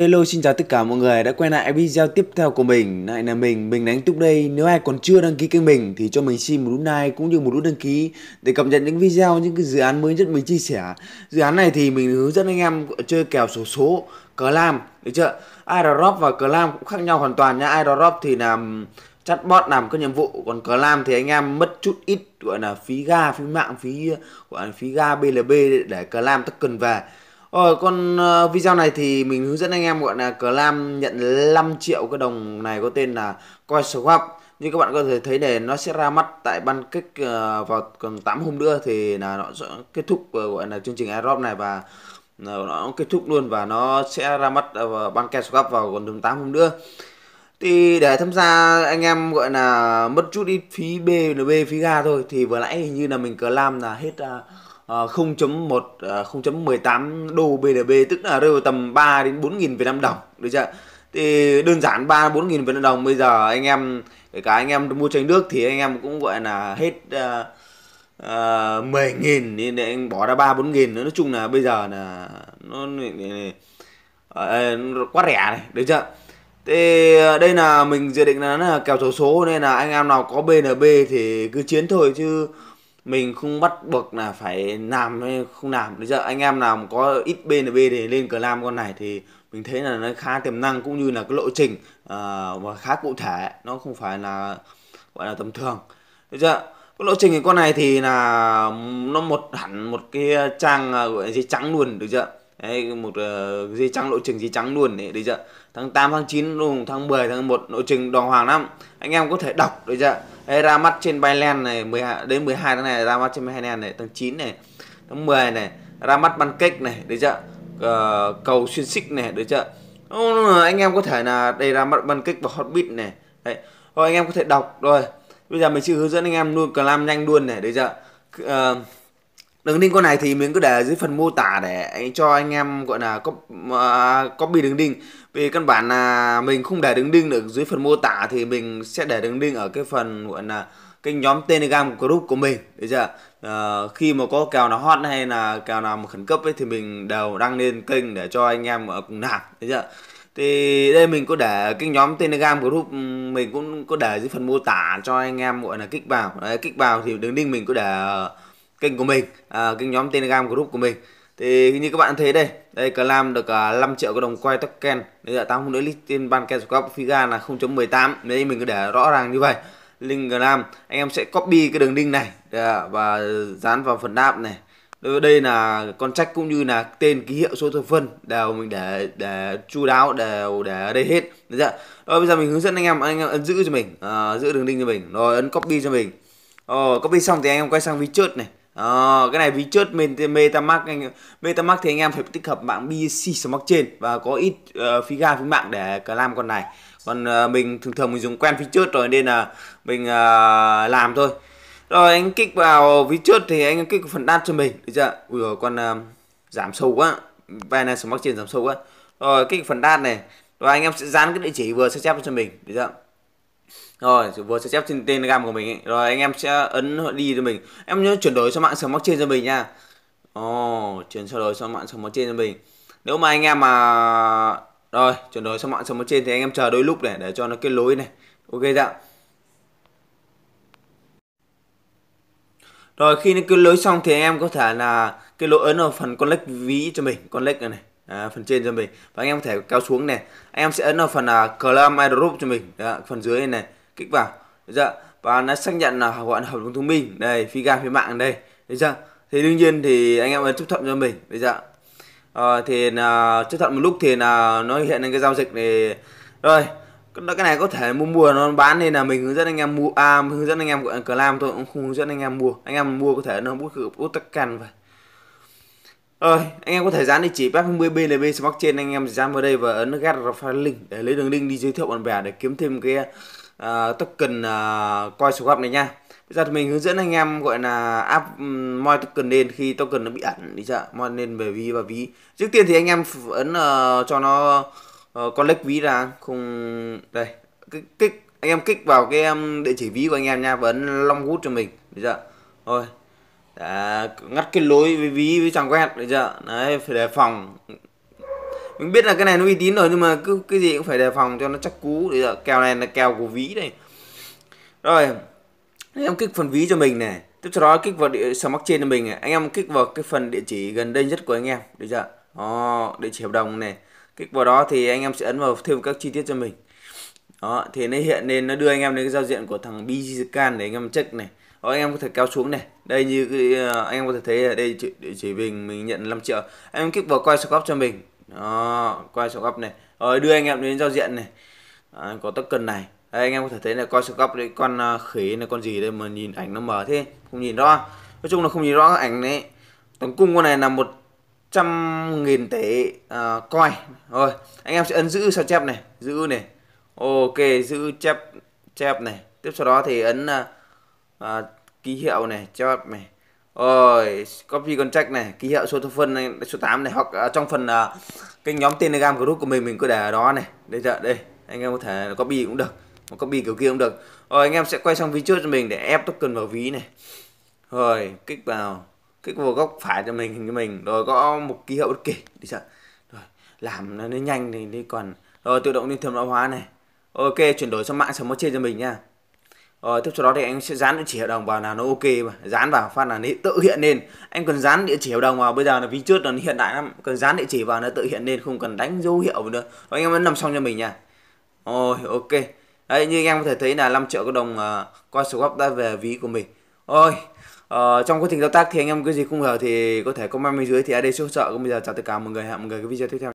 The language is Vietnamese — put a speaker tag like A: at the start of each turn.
A: Hello xin chào tất cả mọi người đã quay lại video tiếp theo của mình Lại là mình, mình đánh túc đây Nếu ai còn chưa đăng ký kênh mình thì cho mình xin một nút like cũng như một nút đăng ký Để cập nhật những video, những cái dự án mới nhất mình chia sẻ Dự án này thì mình hướng dẫn anh em chơi kèo số, số cờ lam Được chưa? Aerodrop và cờ lam cũng khác nhau hoàn toàn nha Aerodrop thì làm chatbot làm các nhiệm vụ còn cờ lam thì anh em mất chút ít gọi là phí ga phí mạng phí gọi là phí ga blb để cờ lam tất cần về ở ờ, con ờ, video này thì mình hướng dẫn anh em gọi là cờ lam nhận 5 triệu cái đồng này có tên là Coin Swap. Như các bạn có thể thấy để nó sẽ ra mắt tại ban kích ờ, vào còn 8 hôm nữa thì là nó sẽ kết thúc gọi là chương trình airdrop này và nó kết thúc luôn và nó sẽ ra mắt vào ban kích Swap vào còn 8 hôm nữa. Thì để tham gia anh em gọi là mất chút ít phí b phí ga thôi thì vừa nãy hình như là mình cờ lam là hết uh, 0 ờ, 0.18 ờ, đô BNB tức là rơi vào tầm 3 đến 4 nghìn Việt Nam đồng được chưa thì đơn giản 3 4 nghìn Việt Nam đồng bây giờ anh em kể cả anh em mua tranh nước thì anh em cũng gọi là hết uh, uh, 10 nghìn nên anh bỏ ra 3 4 nghìn nữa nói chung là bây giờ là nó, nó ờ, quá rẻ này được chưa thì đây là mình dự định là, là kèo số số nên là anh em nào có BNB thì cứ chiến thôi chứ mình không bắt buộc là phải làm hay không làm bây giờ anh em nào có ít bnb để lên cờ làm con này thì mình thấy là nó khá tiềm năng cũng như là cái lộ trình uh, và khá cụ thể nó không phải là gọi là tầm thường bây giờ cái lộ trình của con này thì là nó một hẳn một cái trang ờ, gọi là gì trắng luôn được chưa Đấy, một uh, dây trắng lộ trình dây trắng luôn đấy, đấy chưa? Tháng 8, tháng 9, luôn tháng 10, tháng 1 lộ trình đỏ hoàng lắm. Anh em có thể đọc được chưa? Đấy, ra mắt trên Binance này 12 đến 12 tháng này ra mắt trên Binance này, tháng 9 này, tháng 10 này, ra mắt pancake này, đấy chưa? Uh, cầu xuyên xích này, đấy chưa? Ô, anh em có thể là đây ra mắt kích và hotbit này. Đấy. Rồi anh em có thể đọc rồi. Bây giờ mình sẽ hướng dẫn anh em luôn làm nhanh luôn này, đấy chưa? Uh, đường link con này thì mình cứ để dưới phần mô tả để cho anh em gọi là à, copy đường link vì căn bản là mình không để đường link được dưới phần mô tả thì mình sẽ để đường link ở cái phần gọi là cái nhóm telegram group của mình bây giờ uh, khi mà có kèo nào hot hay là kèo nào mà khẩn cấp ấy thì mình đều đăng lên kênh để cho anh em ở cùng làm bây giờ thì đây mình có để cái nhóm telegram group ừ, mình cũng có để dưới phần mô tả cho anh em gọi là kích vào đấy, kích vào thì đường link mình có để uh, kênh của mình à, kênh nhóm telegram group của mình thì như các bạn thấy đây đây cờ lam được uh, à, 5 triệu cái đồng quay token bây giờ tăng nữa lít trên ban kèo của figa là 0.18 nên mình cứ để rõ ràng như vậy link cờ lam, anh em sẽ copy cái đường link này à, và dán vào phần đáp này đây là con trách cũng như là tên ký hiệu số thừa phân đều mình để để chu đáo đều để ở đây hết được rồi bây giờ mình hướng dẫn anh em anh em ấn giữ cho mình à, giữ đường link cho mình rồi ấn copy cho mình ờ, copy xong thì anh em quay sang chớt này À, cái này ví chốt MetaMask anh MetaMask thì anh em phải tích hợp mạng BSC Smart Chain và có ít uh, phí ga phí mạng để làm con này. Còn uh, mình thường thường mình dùng quen phí chốt rồi nên là mình uh, làm thôi. Rồi anh kích vào ví chốt thì anh kích phần đan cho mình. Được chưa? Ui rồi con uh, giảm sâu quá. Binance Smart Chain giảm sâu quá. Rồi kích phần đan này. Rồi anh em sẽ dán cái địa chỉ vừa sẽ chép cho mình. Được chưa? rồi vừa sẽ chép trên tên gam của mình ấy. rồi anh em sẽ ấn đi cho mình em nhớ chuyển đổi cho mạng mắc trên cho mình nha ồ oh, chuyển đổi cho mạng mắc trên cho mình nếu mà anh em mà rồi chuyển đổi cho mạng mắc trên thì anh em chờ đôi lúc này để cho nó kết nối này ok dạ rồi khi nó kết nối xong thì anh em có thể là kết nối ấn vào phần connect ví cho mình connect này, này à, phần trên cho mình và anh em có thể kéo xuống này anh em sẽ ấn vào phần uh, claim airdrop cho mình Đó, phần dưới này, kích vào dạ và nó xác nhận là gọi là hợp đồng thông minh đây phi ga phía mạng đây Được chưa thì đương nhiên thì anh em ấn chấp thuận cho mình bây giờ à, thì là chấp thuận một lúc thì là nó hiện lên cái giao dịch này rồi cái này có thể mua mua nó bán nên là mình hướng dẫn anh em mua à, hướng dẫn anh em gọi cờ lam tôi cũng không hướng dẫn anh em mua anh em mua có thể nó bút cự bút tắc cằn vậy rồi, anh em có thời gian thì chỉ web 20 BNB Smart trên anh em dán vào đây và ấn get referral link để lấy đường link đi giới thiệu bạn bè để kiếm thêm cái uh, token uh, à, coi số gặp này nha. Bây giờ thì mình hướng dẫn anh em gọi là áp um, moi token lên khi token nó bị ẩn đi chưa? Moi lên về ví và ví. Trước tiên thì anh em ấn uh, cho nó uh, collect ví ra không đây. Kích, kích anh em kích vào cái um, địa chỉ ví của anh em nha và ấn long hút cho mình. Được chưa? Rồi, đã ờ, ngắt cái lối với ví với trang web đấy chưa đấy phải đề phòng mình biết là cái này nó uy tín rồi nhưng mà cứ cái gì cũng phải đề phòng cho nó chắc cú đấy giờ kèo này là kèo của ví đây rồi anh em kích phần ví cho mình này tiếp theo đó kích vào địa mắc trên cho mình này. anh em kích vào cái phần địa chỉ gần đây nhất của anh em được chưa đó, địa chỉ hợp đồng này kích vào đó thì anh em sẽ ấn vào thêm các chi tiết cho mình đó thì nó hiện lên nó đưa anh em đến cái giao diện của thằng BGCan để anh em check này đó anh em có thể kéo xuống này đây như cái, ờ, anh em có thể thấy đây chỉ, chỉ bình mình nhận 5 triệu anh em kích vào quay swap cho mình đó quay swap này rồi đưa anh em đến giao diện này à, có tất cần này đây anh em có thể thấy là coi sơ góc đấy con ờ, khỉ là con gì đây mà nhìn ảnh nó mờ thế không nhìn rõ nói chung là không nhìn rõ ảnh đấy tổng cung con này là một trăm nghìn tỷ uh, ờ, coi rồi anh em sẽ ấn giữ sao chép này giữ này ok giữ chép chép này tiếp sau đó thì ấn uh, à, ký hiệu này cho mày, rồi copy contract này ký hiệu số phân này số 8 này hoặc uh, trong phần uh, à, cái nhóm telegram group của mình mình cứ để ở đó này đây giờ đây anh em có thể copy cũng được một copy kiểu kia cũng được rồi anh em sẽ quay sang ví trước cho mình để ép token vào ví này rồi kích vào kích vào góc phải cho mình hình cho mình rồi có một ký hiệu bất kỳ đi sợ rồi làm nó nhanh thì đi còn rồi tự động liên thông mã hóa này ok chuyển đổi sang mạng sống trên cho mình nha Ờ, tiếp theo đó thì anh sẽ dán địa chỉ hợp đồng vào là nó ok mà dán vào phát là nó tự hiện lên anh cần dán địa chỉ hợp đồng vào bây giờ là ví trước là hiện đại lắm cần dán địa chỉ vào nó tự hiện lên không cần đánh dấu hiệu nữa đó, anh em vẫn làm xong cho mình nha rồi ok đấy như anh em có thể thấy là 5 triệu cái đồng uh, coi số góc đã về ví của mình ôi uh, trong quá trình thao tác thì anh em cái gì không hiểu thì có thể comment bên dưới thì ad hỗ trợ bây giờ chào tất cả mọi người hẹn mọi người cái video tiếp theo